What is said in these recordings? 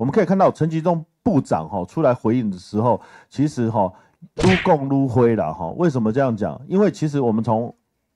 我们可以看到陈吉仲部长哈出来回应的时候，其实哈，乌共乌灰了哈。为什么这样讲？因为其实我们从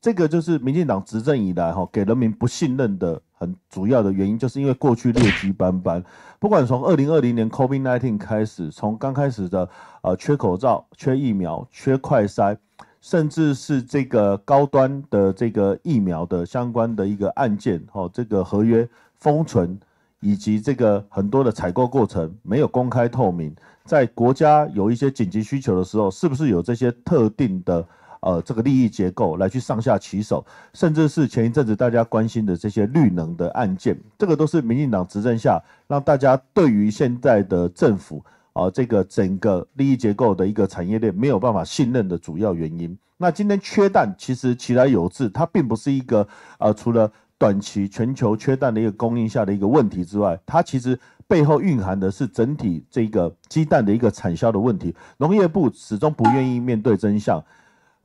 这个就是民进党执政以来哈，给人民不信任的很主要的原因，就是因为过去劣迹斑斑。不管从二零二零年 c o v i d nineteen 开始，从刚开始的呃缺口罩、缺疫苗、缺快筛，甚至是这个高端的这个疫苗的相关的一个案件，哈，这个合约封存。以及这个很多的采购过程没有公开透明，在国家有一些紧急需求的时候，是不是有这些特定的呃这个利益结构来去上下其手，甚至是前一阵子大家关心的这些绿能的案件，这个都是民进党执政下让大家对于现在的政府啊这个整个利益结构的一个产业链没有办法信任的主要原因。那今天缺氮，其实其来有脂它并不是一个呃除了。短期全球缺蛋的一个供应下的一个问题之外，它其实背后蕴含的是整体这个鸡蛋的一个产销的问题。农业部始终不愿意面对真相。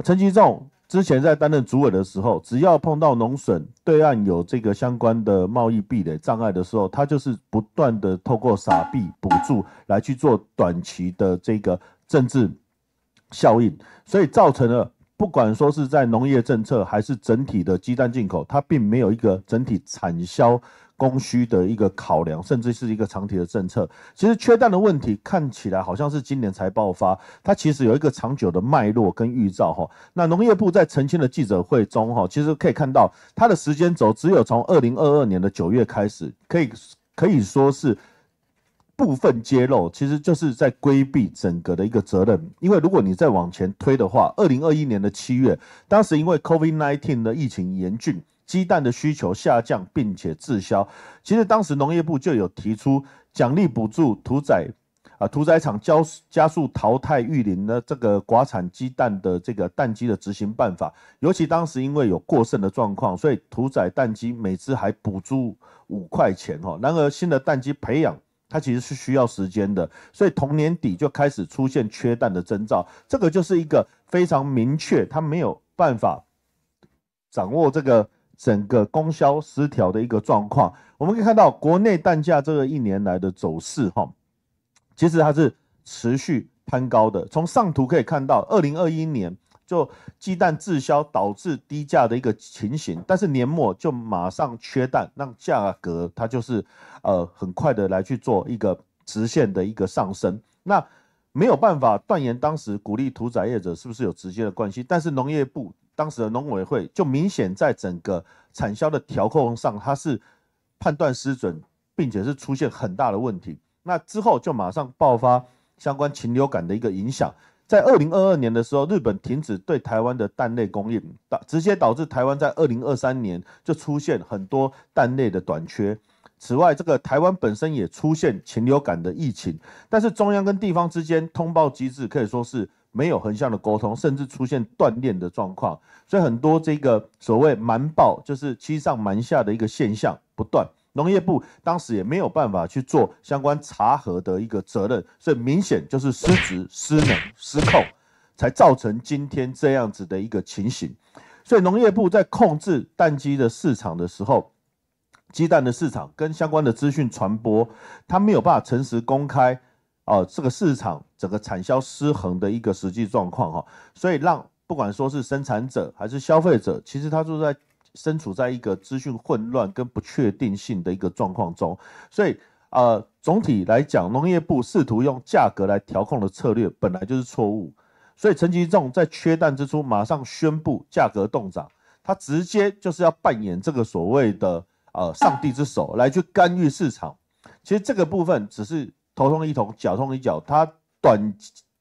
陈其重之前在担任主委的时候，只要碰到农损对岸有这个相关的贸易壁垒障碍的时候，他就是不断的透过傻币补助来去做短期的这个政治效应，所以造成了。不管说是在农业政策，还是整体的鸡蛋进口，它并没有一个整体产销供需的一个考量，甚至是一个长期的政策。其实缺蛋的问题看起来好像是今年才爆发，它其实有一个长久的脉络跟预兆哈。那农业部在澄清的记者会中哈，其实可以看到它的时间轴只有从二零二二年的九月开始，可以可以说是。部分揭露，其实就是在规避整个的一个责任，因为如果你再往前推的话，二零二一年的七月，当时因为 COVID nineteen 的疫情严峻，鸡蛋的需求下降并且滞销，其实当时农业部就有提出奖励补助屠宰啊屠宰场交加速淘汰育龄的这个寡产鸡蛋的这个蛋鸡的执行办法，尤其当时因为有过剩的状况，所以屠宰蛋鸡每只还补助五块钱哈。然而新的蛋鸡培养。它其实是需要时间的，所以同年底就开始出现缺蛋的征兆，这个就是一个非常明确，它没有办法掌握这个整个供销失调的一个状况。我们可以看到国内蛋价这个一年来的走势，哈，其实它是持续攀高的。从上图可以看到，二零二一年。就鸡蛋滞销导致低价的一个情形，但是年末就马上缺蛋，让价格它就是呃很快的来去做一个直线的一个上升。那没有办法断言当时鼓励屠宰业者是不是有直接的关系，但是农业部当时的农委会就明显在整个产销的调控上，它是判断失准，并且是出现很大的问题。那之后就马上爆发相关禽流感的一个影响。在二零二二年的时候，日本停止对台湾的蛋类供应，导直接导致台湾在二零二三年就出现很多蛋类的短缺。此外，这个台湾本身也出现禽流感的疫情，但是中央跟地方之间通报机制可以说是没有横向的沟通，甚至出现断裂的状况，所以很多这个所谓瞒报，就是欺上瞒下的一个现象不断。农业部当时也没有办法去做相关查核的一个责任，所以明显就是失职、失能、失控，才造成今天这样子的一个情形。所以农业部在控制蛋鸡的市场的时候，鸡蛋的市场跟相关的资讯传播，他没有办法诚实公开，哦，这个市场整个产销失衡的一个实际状况，哈，所以让不管说是生产者还是消费者，其实他就在。身处在一个资讯混乱跟不确定性的一个状况中，所以呃，总体来讲，农业部试图用价格来调控的策略本来就是错误。所以陈其仲在缺蛋之初马上宣布价格动涨，他直接就是要扮演这个所谓的呃上帝之手来去干预市场。其实这个部分只是头痛医头，脚痛医脚。他短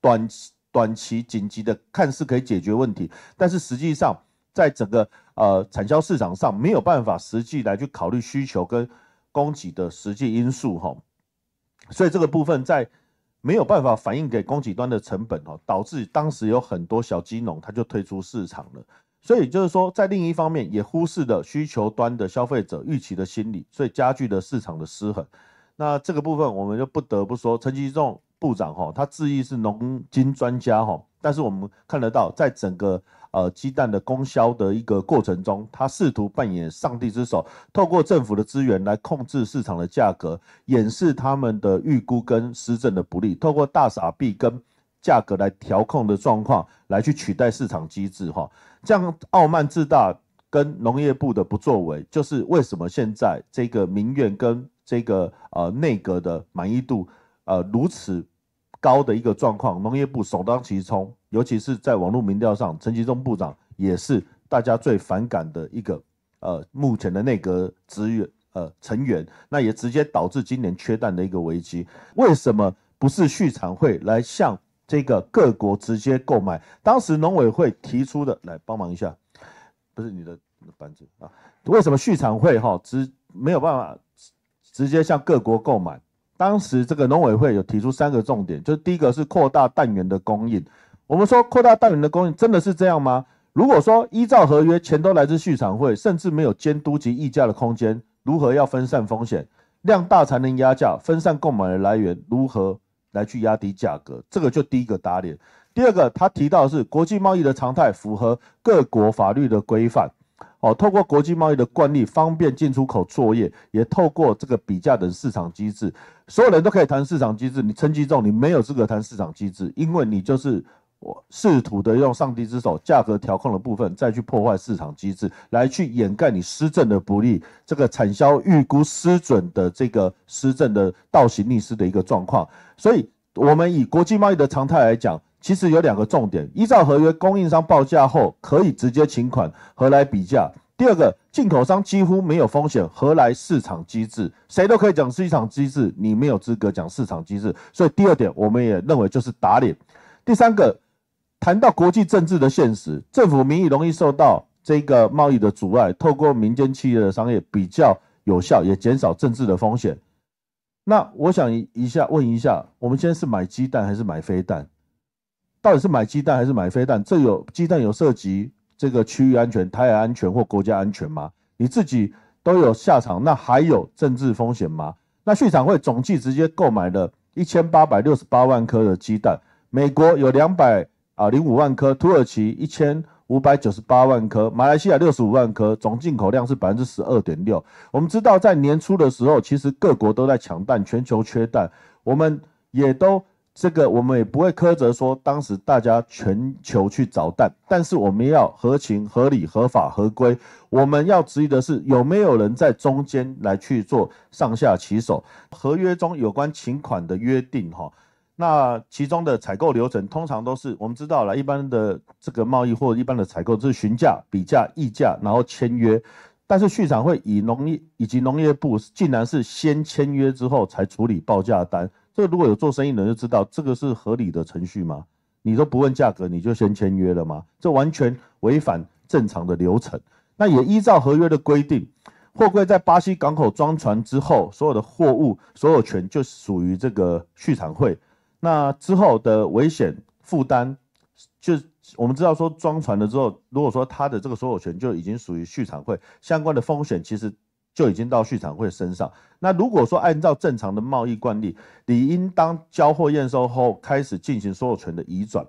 短短期紧急的看似可以解决问题，但是实际上。在整个呃产销市场上没有办法实际来去考虑需求跟供给的实际因素哈，所以这个部分在没有办法反映给供给端的成本哈，导致当时有很多小基农他就退出市场了。所以就是说在另一方面也忽视了需求端的消费者预期的心理，所以加剧了市场的失衡。那这个部分我们就不得不说陈吉仲部长哈，他自诩是农经专家哈，但是我们看得到在整个。呃，鸡蛋的供销的一个过程中，他试图扮演上帝之手，透过政府的资源来控制市场的价格，掩饰他们的预估跟施政的不利，透过大傻币跟价格来调控的状况，来去取代市场机制，哈，这样傲慢自大跟农业部的不作为，就是为什么现在这个民怨跟这个呃内阁的满意度呃如此高的一个状况，农业部首当其冲。尤其是在网络民调上，陈吉仲部长也是大家最反感的一个呃，目前的内阁职员呃成员，那也直接导致今年缺蛋的一个危机。为什么不是畜产会来向这个各国直接购买？当时农委会提出的来帮忙一下，不是你的班子啊？为什么畜产会哈直没有办法直直接向各国购买？当时这个农委会有提出三个重点，就是第一个是扩大蛋源的供应。我们说扩大代理的供应真的是这样吗？如果说依照合约，钱都来自续场会，甚至没有监督及议价的空间，如何要分散风险？量大才能压价，分散购买的来源，如何来去压低价格？这个就第一个打脸。第二个，他提到的是国际贸易的常态，符合各国法律的规范。哦，透过国际贸易的惯例，方便进出口作业，也透过这个比价等市场机制，所有人都可以谈市场机制。你层级重，你没有资格谈市场机制，因为你就是。我试图的用上帝之手价格调控的部分，再去破坏市场机制，来去掩盖你施政的不利，这个产销预估失准的这个施政的倒行逆施的一个状况。所以，我们以国际贸易的常态来讲，其实有两个重点：依照合约，供应商报价后可以直接请款，何来比价？第二个，进口商几乎没有风险，何来市场机制？谁都可以讲市场机制，你没有资格讲市场机制。所以，第二点我们也认为就是打脸。第三个。谈到国际政治的现实，政府民意容易受到这个贸易的阻碍，透过民间企业的商业比较有效，也减少政治的风险。那我想一下，问一下，我们现在是买鸡蛋还是买飞弹？到底是买鸡蛋还是买飞弹？这有鸡蛋有涉及这个区域安全、台海安全或国家安全吗？你自己都有下场，那还有政治风险吗？那畜产会总计直接购买了一千八百六十八万颗的鸡蛋，美国有两百。啊，零五万颗，土耳其一千五百九十八万颗，马来西亚六十五万颗，总进口量是百分之十二点六。我们知道，在年初的时候，其实各国都在抢蛋，全球缺蛋，我们也都这个，我们也不会苛责说当时大家全球去找蛋，但是我们要合情、合理、合法、合规。我们要质疑的是，有没有人在中间来去做上下其手？合约中有关情款的约定，哈。那其中的采购流程通常都是我们知道了，一般的这个贸易或一般的采购，就是询价、比价、议价，然后签约。但是畜产会以农业以及农业部竟然是先签约之后才处理报价单。这如果有做生意人就知道，这个是合理的程序吗？你都不问价格，你就先签约了吗？这完全违反正常的流程。那也依照合约的规定，货柜在巴西港口装船之后，所有的货物所有权就属于这个畜产会。那之后的危险负担，就我们知道说装船了之后，如果说他的这个所有权就已经属于畜产会，相关的风险其实就已经到畜产会身上。那如果说按照正常的贸易惯例，理应当交货验收后开始进行所有权的移转，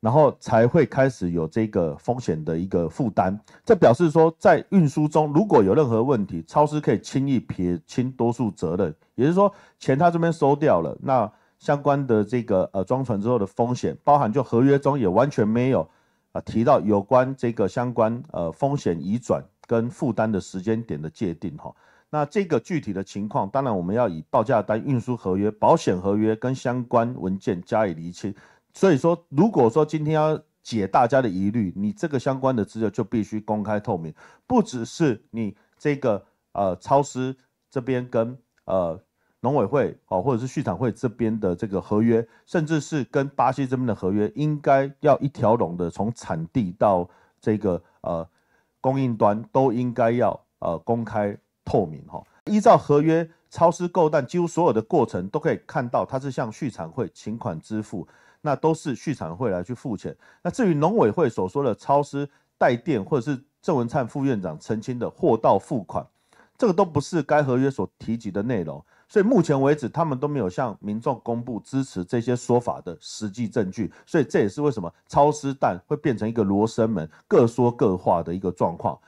然后才会开始有这个风险的一个负担。这表示说在运输中如果有任何问题，超市可以轻易撇清多数责任，也就是说钱他这边收掉了，那。相关的这个呃装船之后的风险，包含就合约中也完全没有啊提到有关这个相关呃风险移转跟负担的时间点的界定哈。那这个具体的情况，当然我们要以报价单、运输合约、保险合约跟相关文件加以厘清。所以说，如果说今天要解大家的疑虑，你这个相关的资料就必须公开透明，不只是你这个呃超市这边跟呃。农委会哦，或者是畜产会这边的这个合约，甚至是跟巴西这边的合约，应该要一条龙的，从产地到这个呃供应端都应该要呃公开透明哈。依照合约，超市购蛋几乎所有的过程都可以看到，它是向畜产会请款支付，那都是畜产会来去付钱。那至于农委会所说的超市带电，或者是郑文灿副院长澄清的货到付款，这个都不是该合约所提及的内容。所以目前为止，他们都没有向民众公布支持这些说法的实际证据。所以这也是为什么超丝蛋会变成一个罗生门、各说各话的一个状况。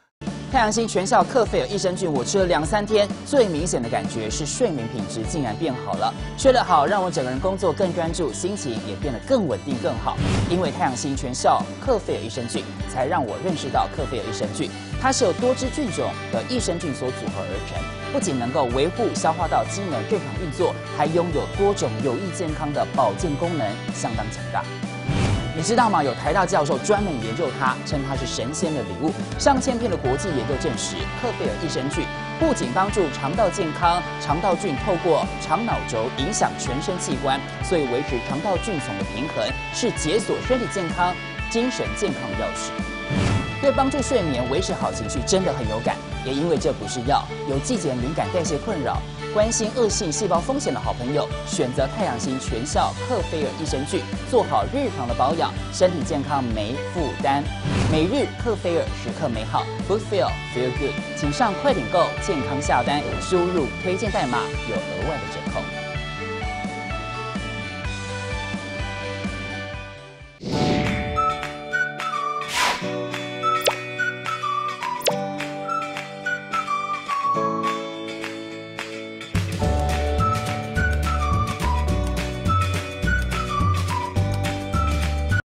太阳星全校克斐尔益生菌，我吃了两三天，最明显的感觉是睡眠品质竟然变好了，睡得好让我整个人工作更专注，心情也变得更稳定、更好。因为太阳星全校克斐尔益生菌，才让我认识到克斐尔益生菌，它是有多支菌种的益生菌所组合而成。不仅能够维护消化道机能正常运作，还拥有多种有益健康的保健功能，相当强大。你知道吗？有台大教授专门研究它，称它是“神仙的礼物”。上千篇的国际研究证实，克贝尔益生菌不仅帮助肠道健康，肠道菌透过肠脑轴影响全身器官，所以维持肠道菌丛的平衡是解锁身体健康、精神健康的钥匙。对帮助睡眠、维持好情绪真的很有感，也因为这不是药，有季节敏感、代谢困扰、关心恶性细胞风险的好朋友，选择太阳型全效克菲尔益生菌，做好日常的保养，身体健康没负担。每日克菲尔，时刻美好，Good Feel Feel Good，请上快点购健康下单，输入推荐代码有额外的折扣。